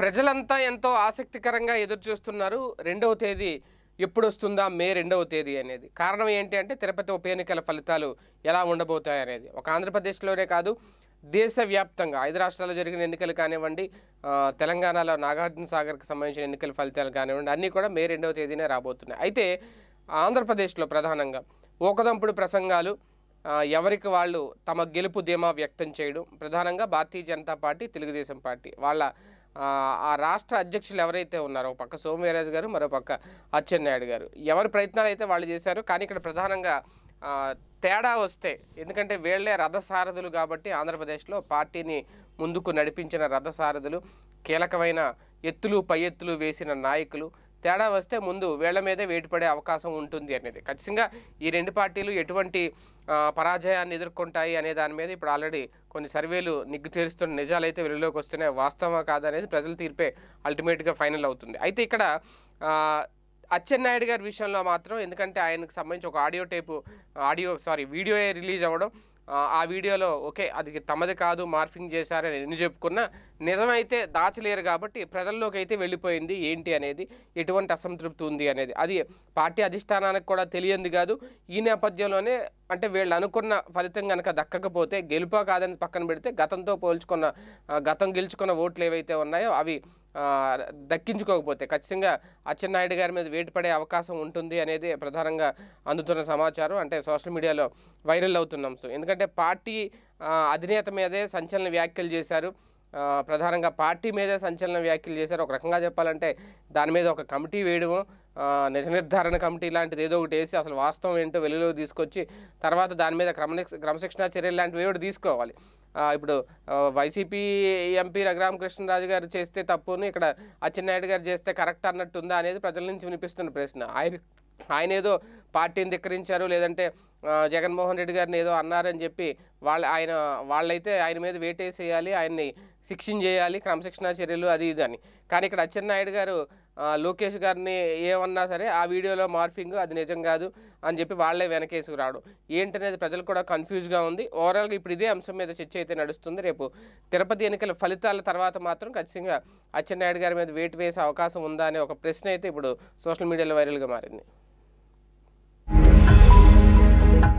ప్రజలంతా ఎంతో ఆసక్తికరంగా ఎదురు చూస్తున్నారు రెండవ తేదీ ఎప్పుడు వస్తుందా మే రెండవ తేదీ అనేది కారణం ఏంటి అంటే తిరుపతి ఉప ఎన్నికల ఫలితాలు ఎలా ఉండబోతాయి అనేది ఒక ఆంధ్రప్రదేశ్లోనే కాదు దేశవ్యాప్తంగా ఐదు రాష్ట్రాల్లో జరిగిన ఎన్నికలు కానివ్వండి తెలంగాణలో నాగార్జున సాగర్కి సంబంధించిన ఎన్నికల ఫలితాలు కానివ్వండి అన్నీ కూడా మే రెండవ తేదీనే రాబోతున్నాయి అయితే ఆంధ్రప్రదేశ్లో ప్రధానంగా ఊకదంపుడు ప్రసంగాలు ఎవరికి వాళ్ళు తమ గెలుపు ధీమా వ్యక్తం చేయడం ప్రధానంగా భారతీయ జనతా పార్టీ తెలుగుదేశం పార్టీ వాళ్ళ ఆ రాష్ట్ర అధ్యక్షులు ఎవరైతే ఉన్నారో ఒక పక్క సోమవీరాజు గారు మరో పక్క అచ్చెన్నాయుడు గారు ఎవరి ప్రయత్నాలు అయితే వాళ్ళు చేశారు కానీ ఇక్కడ ప్రధానంగా తేడా వస్తే ఎందుకంటే వీళ్లే రథసారథులు కాబట్టి ఆంధ్రప్రదేశ్లో పార్టీని ముందుకు నడిపించిన రథసారథులు కీలకమైన ఎత్తులు పై ఎత్తులు వేసిన నాయకులు తేడా వస్తే ముందు వీళ్ల మీదే వేటుపడే అవకాశం ఉంటుంది అనేది ఖచ్చితంగా ఈ రెండు పార్టీలు ఎటువంటి పరాజయాన్ని ఎదుర్కొంటాయి అనే దాని మీద ఇప్పుడు ఆల్రెడీ కొన్ని సర్వేలు నిగ్గు తేలుస్తున్న అయితే వెలుగులోకి వస్తున్నాయి వాస్తవమా కాదనేది ప్రజల తీర్పే అల్టిమేట్గా ఫైనల్ అవుతుంది అయితే ఇక్కడ అచ్చెన్నాయుడు గారి విషయంలో మాత్రం ఎందుకంటే ఆయనకు సంబంధించి ఒక audio tape audio sorry video release అవ్వడం ఆ వీడియోలో ఓకే అది తమది కాదు మార్ఫింగ్ చేశారని ఎన్ని చెప్పుకున్నా నిజమైతే దాచలేరు కాబట్టి ప్రజల్లోకి అయితే వెళ్ళిపోయింది ఏంటి అనేది ఎటువంటి అసంతృప్తి ఉంది అనేది అది పార్టీ అధిష్టానానికి కూడా తెలియంది కాదు ఈ నేపథ్యంలోనే అంటే వీళ్ళు అనుకున్న ఫలితం కనుక దక్కకపోతే గెలుపా కాదని పక్కన పెడితే గతంతో పోల్చుకున్న గతం గెలుచుకున్న ఓట్లు ఏవైతే ఉన్నాయో అవి దక్కించుకోకపోతే ఖచ్చితంగా అచ్చెన్నాయుడు గారి మీద వేటు పడే అవకాశం ఉంటుంది అనేది ప్రధానంగా అందుతున్న సమాచారం అంటే సోషల్ మీడియాలో వైరల్ అవుతున్న అంశం ఎందుకంటే పార్టీ అధినేత మీదే సంచలన వ్యాఖ్యలు చేశారు ప్రధానంగా పార్టీ మీదే సంచలన వ్యాఖ్యలు చేశారు ఒక రకంగా చెప్పాలంటే దాని మీద ఒక కమిటీ వేయడము నిజ నిర్ధారణ కమిటీ లాంటిది ఏదో ఒకటి వేసి అసలు వాస్తవం ఏంటో వెలుగులోకి తీసుకొచ్చి తర్వాత దాని మీద క్రమశిక్షణ చర్యలు లాంటివి ఏవి తీసుకోవాలి ఇప్పుడు వైసీపీ ఎంపీ రఘురామకృష్ణరాజు గారు చేస్తే తప్పును ఇక్కడ అచ్చెన్నాయుడు గారు చేస్తే కరెక్ట్ అన్నట్టుందా అనేది ప్రజల నుంచి వినిపిస్తున్న ప్రశ్న ఆయన ఆయన ఏదో పార్టీని ధిక్కరించారు లేదంటే జగన్మోహన్ రెడ్డి గారిని ఏదో అన్నారని చెప్పి వాళ్ళ ఆయన వాళ్ళైతే ఆయన మీద వేటేసేయాలి ఆయన్ని శిక్షించేయాలి క్రమశిక్షణా చర్యలు అది ఇది అని కానీ ఇక్కడ అచ్చెన్నాయుడు గారు లోకేష్ గారిని ఏమన్నా సరే ఆ వీడియోలో మార్ఫింగ్ అది నిజం కాదు అని చెప్పి వాళ్లే వెనకేసుకు రావడం ఏంటనేది ప్రజలు కూడా కన్ఫ్యూజ్గా ఉంది ఓవరాల్గా ఇప్పుడు ఇదే అంశం మీద చర్చ అయితే నడుస్తుంది రేపు తిరుపతి ఎన్నికల ఫలితాల తర్వాత మాత్రం ఖచ్చితంగా అచ్చెన్నాయుడు గారి మీద వేటు వేసే అవకాశం ఉందా అనే ఒక ప్రశ్న అయితే ఇప్పుడు సోషల్ మీడియాలో వైరల్గా మారింది